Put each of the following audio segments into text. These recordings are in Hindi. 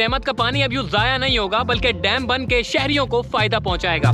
रहमत का पानी अब यूँ जाया नहीं होगा बल्कि डैम बन के शहरियों को फायदा पहुँचाएगा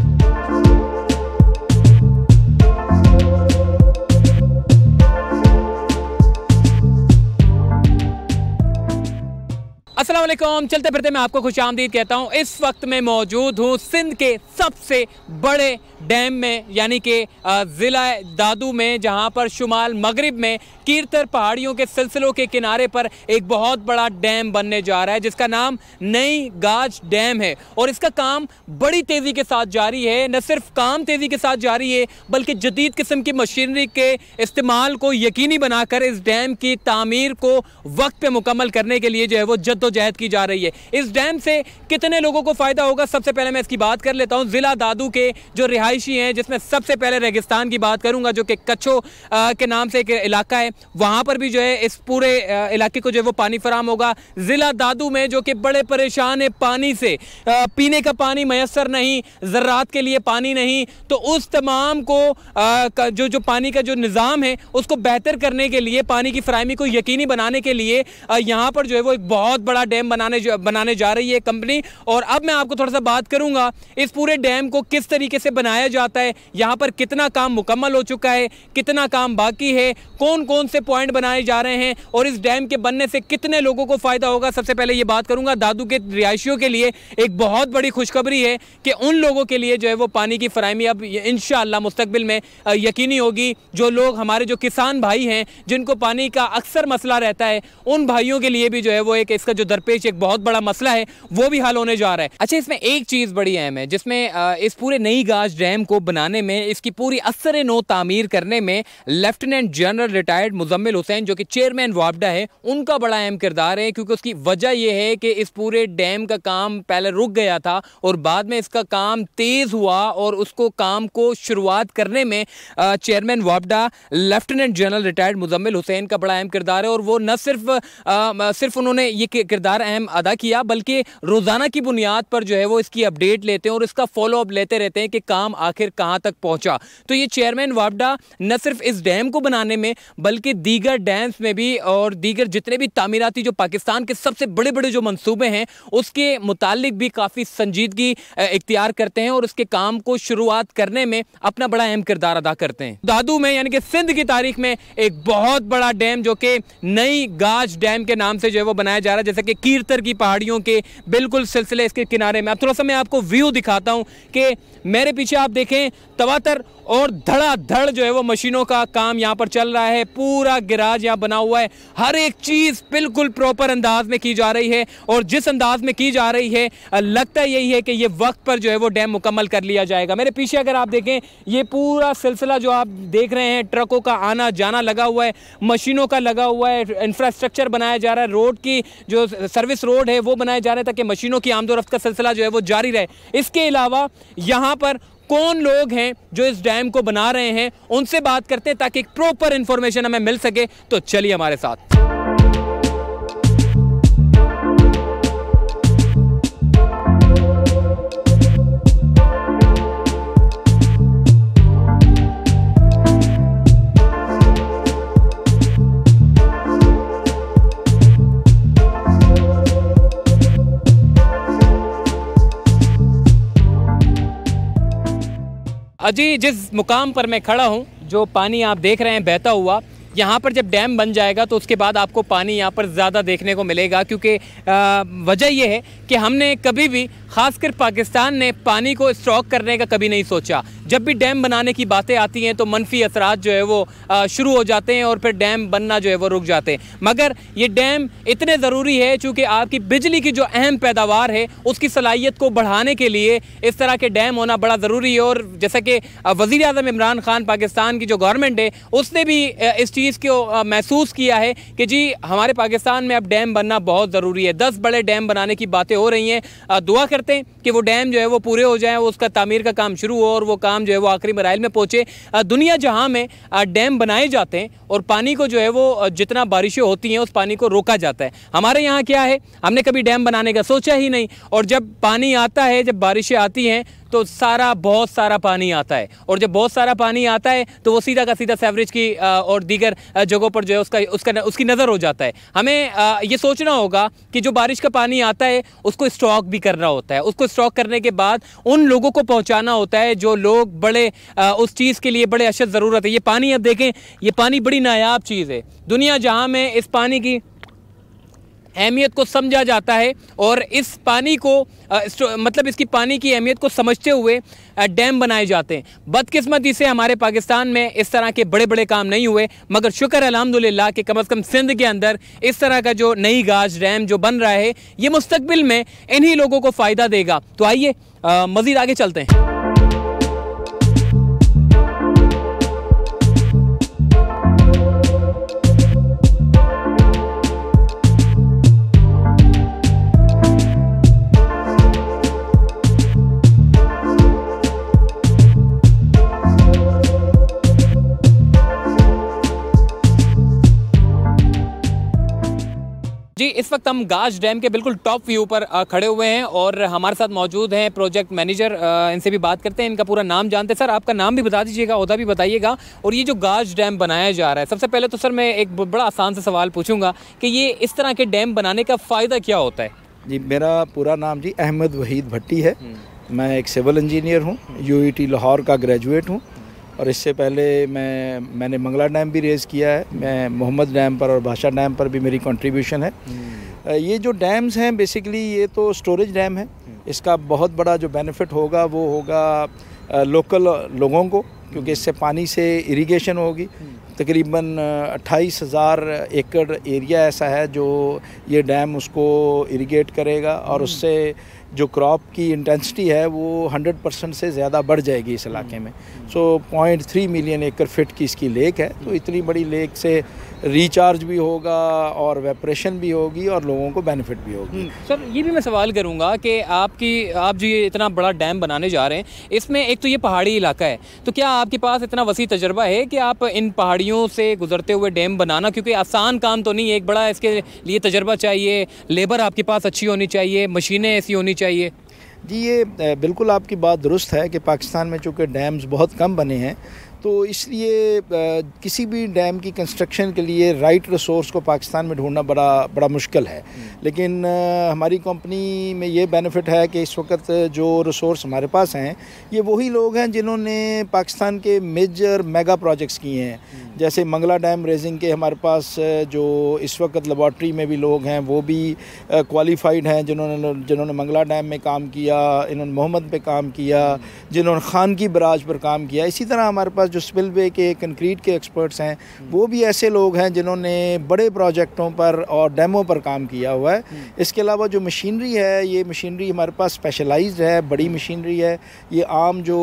असलम चलते फिरते मैं आपको खुश आमदीद कहता हूँ इस वक्त मैं मौजूद हूँ सिंध के सबसे बड़े डैम में यानी कि ज़िला दादू में जहाँ पर शुमाल मगरब में कीर्तर पहाड़ियों के सिलसिलों के किनारे पर एक बहुत बड़ा डैम बनने जा रहा है जिसका नाम नई गाज डैम है और इसका काम बड़ी तेज़ी के साथ जारी है न सिर्फ काम तेज़ी के साथ जारी है बल्कि जदीद किस्म की मशीनरी के इस्तेमाल को यकीनी बनाकर इस डैम की तमीर को वक्त पर मुकम्मल करने के लिए जो है वो जद्दोजहद बात की जा रही है इस डैम से कितने लोगों को फ़ायदा होगा सबसे पहले मैं इसकी बात कर लेता हूँ ज़िला दादू के जो रिहायशी हैं जिसमें सबसे पहले रेगिस्तान की बात करूंगा जो कि कच्छो के नाम से एक इलाका है वहां पर भी जो है इस पूरे इलाके को जो है वो पानी फराम होगा ज़िला दादू में जो कि बड़े परेशान है पानी से पीने का पानी मैसर नहीं ज़रात के लिए पानी नहीं तो उस तमाम को जो जो पानी का जो निज़ाम है उसको बेहतर करने के लिए पानी की फ्राहमी को यकीनी बनाने के लिए यहाँ पर जो है वो एक बहुत बड़ा डैम डैम बनाने बनाने जा रही है कंपनी और अब मैं आपको थोड़ा सा बात करूंगा इस पूरे डैम को किस तरीके से बनाया जाता है यहाँ पर कितना काम मुकम्मल हो चुका है कितना काम बाकी है कौन कौन से पॉइंट बनाए जा रहे हैं और इस डैम के बनने से कितने लोगों को फ़ायदा होगा सबसे पहले ये बात करूँगा दादू के रिहायशियों के लिए एक बहुत बड़ी खुशखबरी है कि उन लोगों के लिए जो है वो पानी की फरहमी अब इन मुस्तबिल में यकीनी होगी जो लोग हमारे जो किसान भाई हैं जिनको पानी का अक्सर मसला रहता है उन भाइयों के लिए भी जो है वो एक इसका जो दरपे दरपेश एक बहुत बड़ा मसला है वो भी हल होने जा रहा है अच्छा इसमें एक चीज़ बड़ी अहम है जिसमें इस पूरे नई गाज डैम को बनाने में इसकी पूरी असर नो तामीर करने में lieutenant general retired Muzammil Hussain जो कि चेयरमैन वापडा है उनका बड़ा अहम किरदार है क्योंकि उसकी वजह यह है कि इस पूरे डैम का काम पहले रुक गया था और बाद में इसका काम तेज़ हुआ और उसको काम को शुरुआत करने में चेयरमैन वापडा lieutenant general retired Muzammil Hussain का बड़ा अहम किरदार है और वो न सिर्फ आ, सिर्फ उन्होंने ये किरदार अहम अदा किया बल्कि रोज़ाना की बुनियाद पर जो है वो इसकी अपडेट लेते हैं और इसका फॉलो अप लेते रहते हैं कि काम आखिर कहाँ तक पहुँचा तो ये चेयरमैन वापडा न सिर्फ इस डैम को बनाने में बल्कि दीगर डैम्स में भी और दीगर जितने भी तमीराती जो पाकिस्तान के सबसे बड़े बड़े जो मनसूबे हैं उसके मुतालिक भी काफ़ी संजीदगी इख्तियार करते हैं और उसके काम को शुरुआत करने में अपना बड़ा अहम किरदार अदा करते हैं दादू में यानी कि सिंध की तारीख में एक बहुत बड़ा डैम जो कि नई गाज डैम के नाम से जो है वो बनाया जा रहा है जैसे कि कीर्तर की पहाड़ियों के बिल्कुल सिलसिले इसके किनारे में अब थोड़ा सा मैं आपको व्यू दिखाता हूँ कि मेरे पीछे आप देखें तवातर और धड़ाधड़ जो है वो मशीनों का काम यहाँ पर चल रहा है पूरा गिराज यहाँ बना हुआ है हर एक चीज़ बिल्कुल प्रॉपर अंदाज में की जा रही है और जिस अंदाज में की जा रही है लगता यही है कि ये वक्त पर जो है वो डैम मुकम्मल कर लिया जाएगा मेरे पीछे अगर आप देखें ये पूरा सिलसिला जो आप देख रहे हैं ट्रकों का आना जाना लगा हुआ है मशीनों का लगा हुआ है इंफ्रास्ट्रक्चर बनाया जा रहा है रोड की जो सर्विस रोड है वो बनाया जा रहा है ताकि मशीनों की आमदोरफ्त का सिलसिला जो है वो जारी रहे इसके अलावा यहाँ पर कौन लोग हैं जो इस डैम को बना रहे हैं उनसे बात करते हैं ताकि एक प्रॉपर इंफॉर्मेशन हमें मिल सके तो चलिए हमारे साथ अजी जिस मुकाम पर मैं खड़ा हूँ जो पानी आप देख रहे हैं बहता हुआ यहाँ पर जब डैम बन जाएगा तो उसके बाद आपको पानी यहाँ पर ज़्यादा देखने को मिलेगा क्योंकि वजह यह है कि हमने कभी भी खासकर पाकिस्तान ने पानी को स्टॉक करने का कभी नहीं सोचा जब भी डैम बनाने की बातें आती हैं तो मनफी असरा जो है वो शुरू हो जाते हैं और फिर डैम बनना जो है वो रुक जाते हैं मगर ये डैम इतने ज़रूरी है चूँकि आपकी बिजली की जो अहम पैदावार है उसकी सलाहियत को बढ़ाने के लिए इस तरह के डैम होना बड़ा ज़रूरी है और जैसा कि वज़ी अजम इमरान खान पाकिस्तान की जो गवर्नमेंट है उसने भी इस चीज़ को महसूस किया है कि जी हमारे पाकिस्तान में अब डैम बनना बहुत ज़रूरी है दस बड़े डैम बनाने की बातें हो रही हैं दुआ करते हैं कि वो डैम जो है वो पूरे हो जाएँ उसका तमीर का काम शुरू हो और वो काम काम जो है वो आखिरी मराइल में पहुँचे दुनिया जहाँ में डैम बनाए जाते हैं और पानी को जो है वो जितना बारिशें होती हैं उस पानी को रोका जाता है हमारे यहाँ क्या है हमने कभी डैम बनाने का सोचा ही नहीं और जब पानी आता है जब बारिशें आती हैं तो सारा बहुत सारा पानी आता है और जब बहुत सारा पानी आता है तो वो सीधा का सीधा सेवरेज की और दीगर जगहों पर जो है उसका उसका उसकी नज़र हो जाता है हमें ये सोचना होगा कि जो बारिश का पानी आता है उसको स्टॉक भी करना होता है उसको स्टॉक करने के बाद उन लोगों को पहुँचाना होता है जो लोग बड़े उस चीज़ के लिए बड़े अशद ज़रूरत है ये पानी अब देखें ये पानी बड़ी नायाब चीज़ है दुनिया जहाँ में इस पानी की अहमियत को समझा जाता है और इस पानी को मतलब इसकी पानी की अहमियत को समझते हुए डैम बनाए जाते हैं बदकिस्मती से हमारे पाकिस्तान में इस तरह के बड़े बड़े काम नहीं हुए मगर शुक्र अलहमदिल्ला कि कम अज़ कम सिंध के अंदर इस तरह का जो नई गाज डैम जो बन रहा है ये मुस्तबिल में इन्हीं लोगों को फ़ायदा देगा तो आइए मज़ीद आगे चलते हैं इस वक्त हम गाज डैम के बिल्कुल टॉप व्यू पर खड़े हुए हैं और हमारे साथ मौजूद हैं प्रोजेक्ट मैनेजर इनसे भी बात करते हैं इनका पूरा नाम जानते हैं सर आपका नाम भी बता दीजिएगा उदा भी बताइएगा और ये जो गाज डैम बनाया जा रहा है सबसे पहले तो सर मैं एक बड़ा आसान सा सवाल पूछूंगा कि ये इस तरह के डैम बनाने का फ़ायदा क्या होता है जी मेरा पूरा नाम जी अहमद वहीद भट्टी है हम्म। मैं एक सिविल इंजीनियर हूँ यू लाहौर का ग्रेजुएट हूँ और इससे पहले मैं मैंने मंगला डैम भी रेज़ किया है मैं मोहम्मद डैम पर और भाषा डैम पर भी मेरी कंट्रीब्यूशन है हम्म। ये जो डैम्स हैं बेसिकली ये तो स्टोरेज डैम है हम्म। इसका बहुत बड़ा जो बेनिफिट होगा वो होगा लोकल लोगों को क्योंकि इससे पानी से इरिगेशन होगी हम्म। तकरीबन अट्ठाईस हज़ार एकड़ एरिया ऐसा है जो ये डैम उसको इरीगेट करेगा और हम्म। उससे जो क्रॉप की इंटेंसिटी है वो 100 परसेंट से ज़्यादा बढ़ जाएगी इस इलाके में हम्म। So point three million acre feet की इसकी लेक है तो हम्म। इतनी बड़ी लेक से रिचार्ज भी होगा और वेपरेशन भी होगी और लोगों को बेनिफिट भी होगी हम्म, सर ये भी मैं सवाल करूँगा कि आपकी आप जो ये इतना बड़ा डैम बनाने जा रहे हैं इसमें एक तो ये पहाड़ी इलाका है तो क्या आपके पास इतना वसी तजर्बा है कि आप इन पहाड़ियों से गुजरते हुए डैम बनाना क्योंकि आसान काम तो नहीं है एक बड़ा इसके लिए तजर्बा चाहिए लेबर आपके पास अच्छी होनी चाहिए मशीनें ऐसी होनी चाहिए जी ये बिल्कुल आपकी बात दुरुस्त है कि पाकिस्तान में चूँकि डैम्स बहुत कम बने हैं तो इसलिए किसी भी डैम की कंस्ट्रक्शन के लिए राइट रिसोर्स को पाकिस्तान में ढूंढना बड़ा बड़ा मुश्किल है हम्म। लेकिन हमारी कंपनी में ये बेनिफिट है कि इस वक्त जो रिसोर्स हमारे पास हैं ये वही लोग हैं जिन्होंने पाकिस्तान के मेजर मेगा प्रोजेक्ट्स किए हैं हम्म। जैसे मंगला डैम रेजिंग के हमारे पास जो इस वक्त लेबॉट्री में भी लोग हैं वो भी क्वालिफाइड हैं जिन्होंने जिन्होंने मंगला डैम में काम किया इन्होंने मोहम्मद पर काम किया हम्म। जिन्होंने खान की बराज पर काम किया इसी तरह हमारे पास जो स्पिलवे के कंक्रीट के एक्सपर्ट्स हैं वो भी ऐसे लोग हैं जिन्होंने बड़े प्रोजेक्टों पर और डैमों पर काम किया हुआ है हम्म। इसके अलावा जो मशीनरी है ये मशीनरी हमारे पास स्पेशलाइज्ड है बड़ी मशीनरी है ये आम जो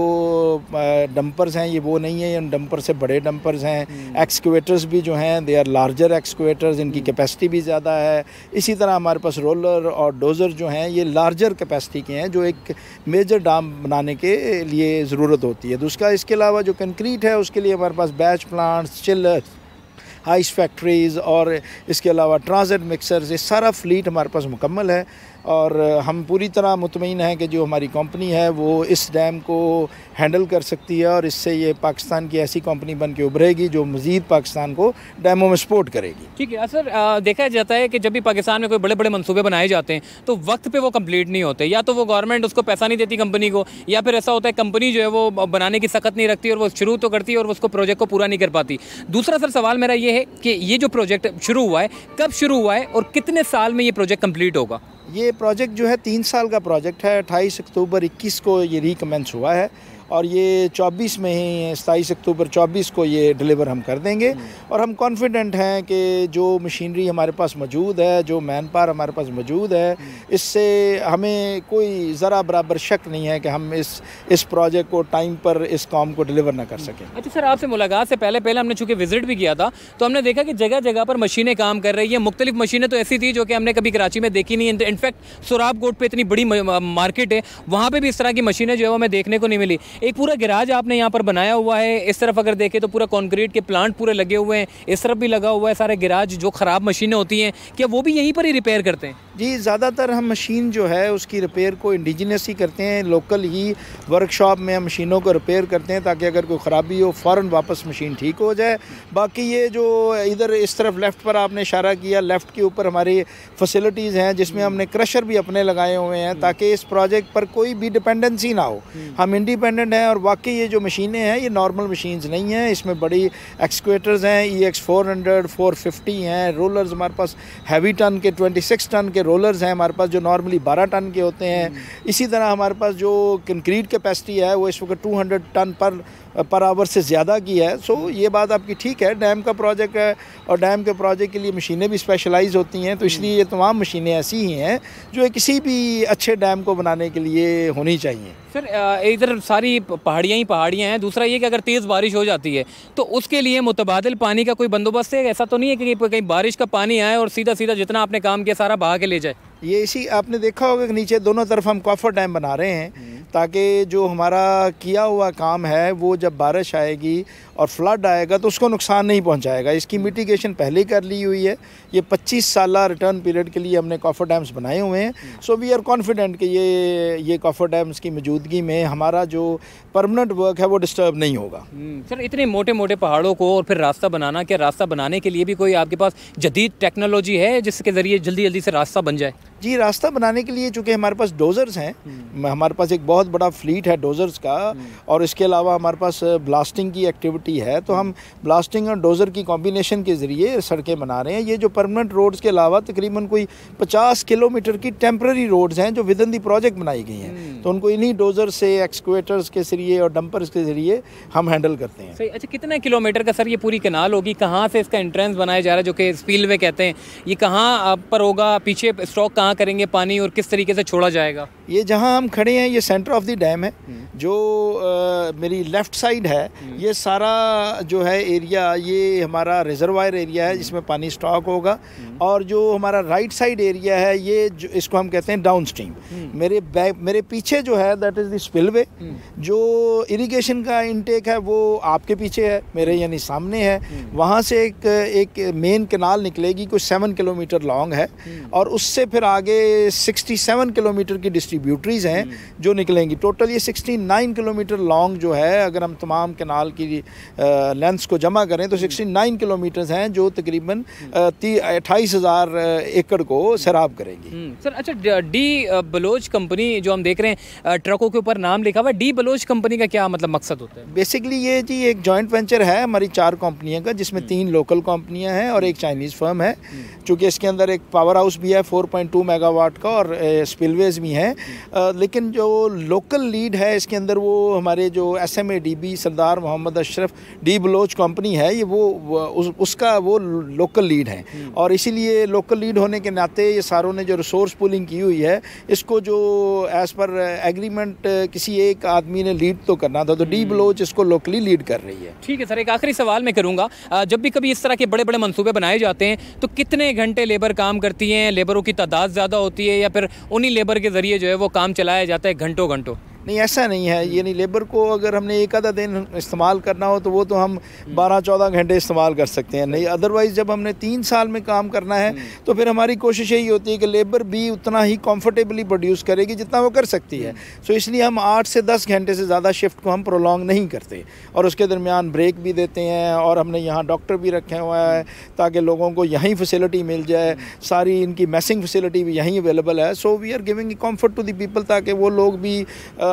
डंपर्स हैं ये वो नहीं है इन डंपर से बड़े डंपर्स हैं हम्म। एक्सक्यूटर्स भी जो हैं दे आर लार्जर एक्सक्यूटर्स इनकी कैपेसिटी हम्म। भी ज़्यादा है इसी तरह हमारे पास रोलर और डोज़र जो हैं ये लार्जर कैपेसिटी के हैं जो एक मेजर डाम बनाने के लिए ज़रूरत होती है दूसरा तो इसके अलावा जो कंक्रीट है उसके लिए हमारे पास batch plants chillers ice factories और इसके अलावा ट्रांजिट मिक्सर्स ये सारा फ्लीट हमारे पास मुकम्मल है और हम पूरी तरह मुतमिन हैं कि जो हमारी कंपनी है वो इस डैम को हैंडल कर सकती है और इससे ये पाकिस्तान की ऐसी कंपनी बन के उभरेगी जो मज़ीद पाकिस्तान को डैमों में सपोर्ट करेगी ठीक है सर देखा जाता है कि जब भी पाकिस्तान में कोई बड़े बड़े मनसूबे बनाए जाते हैं तो वक्त पर वो कम्प्लीट नहीं होते या तो वो गवर्नमेंट उसको पैसा नहीं देती कंपनी को या फिर ऐसा होता है कंपनी जो है वो बनाने की सख्त नहीं रखती और वो शुरू तो करती है और उसको प्रोजेक्ट को पूरा नहीं कर पाती दूसरा सर सवाल मेरा ये है कि ये जो प्रोजेक्ट शुरू हुआ है कब शुरू हुआ है और कितने साल में ये प्रोजेक्ट कंप्लीट होगा ये प्रोजेक्ट जो है तीन साल का प्रोजेक्ट है अट्ठाईस अक्टूबर इक्कीस को ये रिकमेंस हुआ है और ये 24 में ही सताईस अक्टूबर 24 को ये डिलीवर हम कर देंगे और हम कॉन्फिडेंट हैं कि जो मशीनरी हमारे पास मौजूद है जो मैन पावर हमारे पास मौजूद है इससे हमें कोई ज़रा बराबर शक नहीं है कि हम इस इस प्रोजेक्ट को टाइम पर इस काम को डिलीवर ना कर सकें अच्छा सर आपसे मुलाकात से पहले पहले हमने चूँकि विजिट भी किया था तो हमने देखा कि जगह जगह पर मशीनें काम कर रही हैं मुख्तलिफ मशीनें तो ऐसी थी जो कि हमने कभी कराची में देखी नहीं इनफैक्ट सुराब कोट पर इतनी बड़ी मार्केट है वहाँ पर भी इस तरह की मशीनें जो है वो हमें देखने को नहीं मिली एक पूरा गराज आपने यहाँ पर बनाया हुआ है इस तरफ अगर देखें तो पूरा कॉन्क्रीट के प्लांट पूरे लगे हुए हैं इस तरफ भी लगा हुआ है सारे गिराज जो ख़राब मशीनें होती हैं क्या वो भी यहीं पर ही रिपेयर करते हैं जी ज़्यादातर हम मशीन जो है उसकी रिपेयर को इंडिजिनस ही करते हैं लोकल ही वर्कशॉप में हम मशीनों को रिपेयर करते हैं ताकि अगर कोई ख़राबी हो फ़ौर वापस मशीन ठीक हो जाए बाकी ये जो इधर इस तरफ लेफ़्ट पर आपने इशारा किया लेफ़्ट के ऊपर हमारी फैसिलिटीज़ हैं जिसमें हम्म। हमने क्रशर भी अपने लगाए हुए हैं ताकि इस प्रोजेक्ट पर कोई भी डिपेंडेंसी ना हो हम्म। हम इंडिपेंडेंट इंडिपेंडेंट हैं और वाकई ये जो मशीनें हैं ये नॉर्मल मशीन्स नहीं हैं इसमें बड़ी एक्सक्वेटर्स हैं E X four hundred four fifty हैं रोलर्स हमारे पास हैवी टन के ट्वेंटी सिक्स टन के रोलर्स हैं हमारे पास जो नॉर्मली बारह टन के होते हैं हम्म। इसी तरह हमारे पास जो कंक्रीट कैपेसिटी है वो इस वक्त टू हंड्रेड टन पर पर आवर से ज़्यादा की है सो ये बात आपकी ठीक है डैम का प्रोजेक्ट है और डैम के प्रोजेक्ट के लिए मशीनें भी स्पेशलाइज होती हैं तो इसलिए ये हम्म। तमाम मशीनें ऐसी ही हैं जो किसी भी अच्छे डैम को बनाने के लिए होनी चाहिए सर इधर सारी पहाड़ियाँ ही पहाड़ियाँ हैं दूसरा ये कि अगर तेज़ बारिश हो जाती है तो उसके लिए मुतबादल पानी का कोई बंदोबस्त है ऐसा तो नहीं है कि कहीं बारिश का पानी आए और सीधा सीधा जितना आपने काम किया सारा बहा के ले जाए ये इसी आपने देखा होगा कि नीचे दोनों तरफ हम कॉफर डैम बना रहे हैं हम्म। ताकि जो हमारा किया हुआ काम है वो जब बारिश आएगी और फ्लड आएगा तो उसको नुकसान नहीं पहुंचाएगा इसकी मिटिगेशन पहले ही कर ली हुई है ये 25 साल रिटर्न पीरियड के लिए हमने कॉफर डैम्स बनाए हुए हैं सो वी आर कॉन्फिडेंट कि ये ये कॉफर डैम्स की मौजूदगी में हमारा जो परमानेंट वर्क है वो डिस्टर्ब नहीं होगा हम्म। सर इतने मोटे मोटे पहाड़ों को और फिर रास्ता बनाना क्या रास्ता बनाने के लिए भी कोई आपके पास जदीद टेक्नोलॉजी है जिसके ज़रिए जल्दी जल्दी से रास्ता बन जाए जी रास्ता बनाने के लिए चूँकि हमारे पास डोज़र्स हैं हम्म। हमारे पास एक बहुत बड़ा फ्लीट है डोज़र्स का हम्म। और इसके अलावा हमारे पास ब्लास्टिंग की एक्टिविटी है तो हम ब्लास्टिंग हम्म। और डोज़र की कॉम्बिनेशन के ज़रिए सड़कें बना रहे हैं ये जो परमानेंट रोड्स के अलावा तकरीबन कोई पचास किलोमीटर की टेम्प्रेरी रोड्स हैं जो विद इन दी प्रोजेक्ट बनाई गई हैं तो उनको इन्हीं डोज़र से एक्सक्वेटर्स के ज़रिए और डंपर्स के ज़रिए हम हैंडल करते हैं अच्छा कितने किलोमीटर का सर ये पूरी कनाल होगी कहाँ से इसका एंट्रेंस बनाया जा रहा है जो कि स्पील कहते हैं ये कहाँ पर होगा पीछे स्टॉक कहाँ कहाँ करेंगे पानी और किस तरीके से छोड़ा जाएगा ये जहाँ हम खड़े हैं ये सेंटर ऑफ द डैम है हम्म। जो आ, मेरी लेफ़्ट साइड है हम्म। ये सारा जो है एरिया ये हमारा रिजर्वायर एरिया है हम्म। जिसमें पानी स्टॉक होगा और जो हमारा राइट साइड एरिया है ये इसको हम कहते हैं डाउन स्ट्रीम मेरे मेरे पीछे जो है दैट इज़ द स्पिलवे जो इरीगेशन का इनटेक है वो आपके पीछे है मेरे यानी सामने है वहाँ से एक एक मेन कनाल निकलेगी कुछ सेवन किलोमीटर लॉन्ग है और उससे फिर आगे आगे 67 किलोमीटर की डिस्ट्रीब्यूटरीज़ हैं हम्म। जो निकलेंगी टोटल ये 69 किलोमीटर लॉन्ग जो है अगर हम तमाम कनाल की लेंथ्स को जमा करें तो 69 हम्म। नाइन किलोमीटर्स हैं जो तकरीबन हम्म। अट्ठाईस हज़ार एकड़ को शराब करेंगी सर अच्छा डी बलोच कंपनी जो हम देख रहे हैं ट्रकों के ऊपर नाम लिखा हुआ डी बलोच कंपनी का क्या मतलब मकसद होता है बेसिकली ये जी एक जॉइंट वेंचर है हमारी चार कंपनियों का जिसमें तीन लोकल कंपनियाँ हैं और एक चाइनीज़ फर्म है चूँकि इसके अंदर एक पावर हाउस भी है फोर पॉइंट मेगावाट का और स्पिलवेज भी हैं लेकिन जो लोकल लीड है इसके अंदर वो हमारे जो S M A D B Sardar Mohammad Ashraf D Baloch company है ये वो उस, उसका वो लोकल लीड है हम्म। और इसीलिए लोकल लीड होने के नाते ये सारों ने जो रिसोर्स पुलिंग की हुई है इसको जो एज़ पर एग्रीमेंट किसी एक आदमी ने लीड तो करना था तो डी हम्म। बलोच इसको लोकली लीड कर रही है ठीक है सर एक आखिरी सवाल मैं करूँगा जब भी कभी इस तरह के बड़े बड़े मनसूबे बनाए जाते हैं तो कितने घंटे लेबर काम करती हैं लेबरों की तादाद ज़्यादा होती है या फिर उन्हीं लेबर के ज़रिए जो है वो काम चलाया जाता है घंटों घंटों नहीं ऐसा नहीं है यानी लेबर को अगर हमने एक आधा दिन इस्तेमाल करना हो तो वो तो हम बारह चौदह घंटे इस्तेमाल कर सकते हैं नहीं अदरवाइज़ जब हमने तीन साल में काम करना है हम्म। तो फिर हमारी कोशिश यही होती है कि लेबर भी उतना ही कम्फर्टेबली प्रोड्यूस करेगी जितना वो कर सकती है सो हम्म। इसलिए हम आठ से दस घंटे से ज़्यादा शिफ्ट को हम प्रोलॉन्ग नहीं करते और उसके दरमियान ब्रेक भी देते हैं और हमने यहाँ डॉक्टर भी रखे हुए हैं ताकि लोगों को यहीं फैसिलिटी मिल जाए हम्म। सारी इनकी मैसिंग फैसिलिटी भी यहीं अवेलेबल है so we are giving comfort to the people ताकि वो लोग भी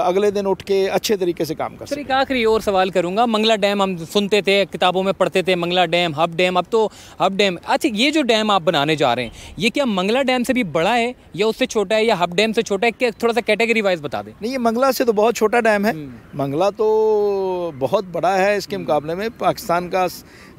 अगले दिन उठ के अच्छे तरीके से काम कर सर एक आखिरी और सवाल करूँगा मंगला डैम हम सुनते थे किताबों में पढ़ते थे मंगला डैम हब डैम अब तो हब डैम अच्छा ये जो डैम आप बनाने जा रहे हैं ये क्या मंगला डैम से भी बड़ा है या उससे छोटा है या हब डैम से छोटा है क्या थोड़ा सा कैटेगरी वाइज बता दें नहीं ये मंगला से तो बहुत छोटा डैम है हम्म। मंगला तो बहुत बड़ा है इसके हम्म। मुकाबले में पाकिस्तान का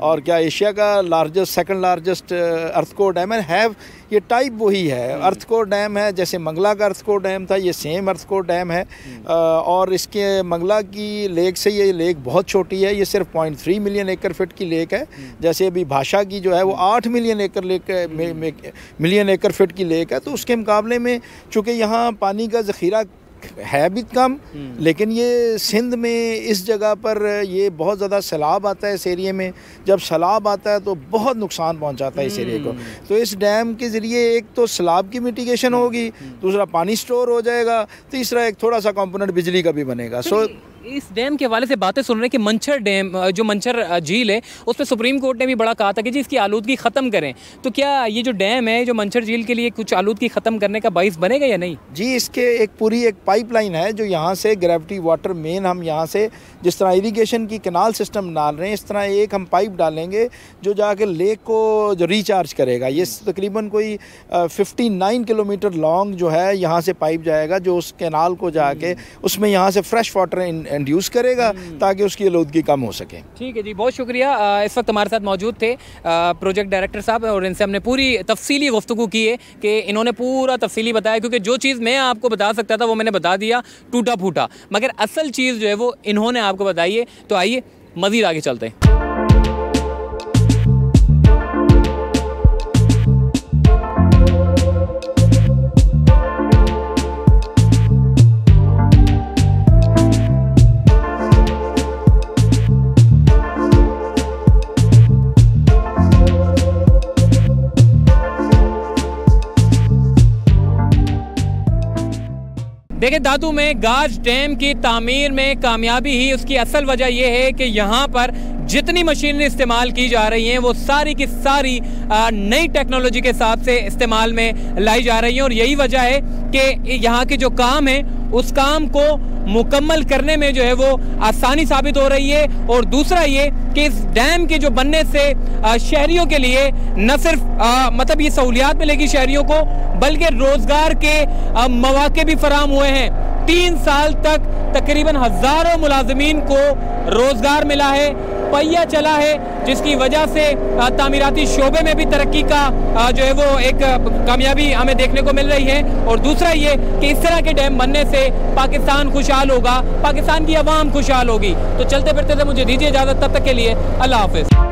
और क्या एशिया का largest second largest earth core dam and have ये टाइप वही है अर्थकोर डैम हम्म। है जैसे मंगला का अर्थकोर डैम था ये सेम अर्थको डैम है हम्म। uh, और इसके मंगला की लेक से ये लेक बहुत छोटी है ये सिर्फ point three million acre feet की लेक है हम्म। जैसे अभी भाषा की जो है वो आठ million acre lake million acre feet की लेक है तो उसके मुकाबले में चूँकि यहाँ पानी का ज़खीरा है भी कम हम्म। लेकिन ये सिंध में इस जगह पर ये बहुत ज़्यादा सैलाब आता है इस एरिए में जब सैलाब आता है तो बहुत नुकसान पहुंचाता है इस एरिए को हम्म। तो इस डैम के ज़रिए एक तो सैलाब की मिटिगेशन होगी हम्म। दूसरा पानी स्टोर हो जाएगा तीसरा एक थोड़ा सा कंपोनेंट बिजली का भी बनेगा सो इस डैम के हवाले से बातें सुन रहे हैं कि मंचर डैम जो मंचर झील है उस पर सुप्रीम कोर्ट ने भी बड़ा कहा था कि जी इसकी आलूदगी ख़त्म करें तो क्या ये जो डैम है जो मंचर झील के लिए कुछ आलूदगी ख़त्म करने का बाइस बनेगा या नहीं जी इसके एक पूरी एक पाइपलाइन है जो यहाँ से ग्रेविटी वाटर मेन हम यहाँ से जिस तरह इरीगेशन की कनाल सिस्टम डाल रहे हैं इस तरह एक हम पाइप डालेंगे जो जाके लेक को जो रिचार्ज करेगा ये हम्म। तकरीबन कोई फिफ्टी नाइन किलोमीटर लॉन्ग जो है यहाँ से पाइप जाएगा जो उस कैनाल को जाके हम्म। उसमें यहाँ से फ्रेश वाटर इंड्यूस करेगा हम्म। ताकि उसकी आलूदगी कम हो सके ठीक है जी बहुत शुक्रिया इस वक्त हमारे साथ मौजूद थे प्रोजेक्ट डायरेक्टर साहब और इनसे हमने पूरी तफसीली गुफ्तु की है कि इन्होंने पूरा तफसीली बताया क्योंकि जो चीज़ मैं आपको बता सकता था वो मैंने बता दिया टूटा फूटा मगर असल चीज़ जो है वो इन्होंने आपको बताई है तो आइए मज़ीद आगे चलते हैं देखिए दादू में गाज डैम की तामीर में कामयाबी ही उसकी असल वजह यह है कि यहाँ पर जितनी मशीनरी इस्तेमाल की जा रही हैं वो सारी की सारी नई टेक्नोलॉजी के हिसाब से इस्तेमाल में लाई जा रही हैं और यही वजह है कि यहाँ के जो काम है उस काम को मुकम्मल करने में जो है वो आसानी साबित हो रही है और दूसरा ये कि इस डैम के जो बनने से शहरियों के लिए न सिर्फ मतलब ये सहूलियात मिलेगी शहरियों को बल्कि रोज़गार के मौाक़े भी फराम हुए हैं तीन साल तक तकरीबन हज़ारों मुलाजमीन को रोज़गार मिला है पहिया चला है जिसकी वजह से तामीराती शोबे में भी तरक्की का जो है वो एक कामयाबी हमें देखने को मिल रही है और दूसरा ये कि इस तरह के डैम बनने से पाकिस्तान खुशहाल होगा पाकिस्तान की आवाम खुशहाल होगी तो चलते फिरते थे मुझे दीजिए इजाज़त तब तक के लिए अल्लाह हाफिज़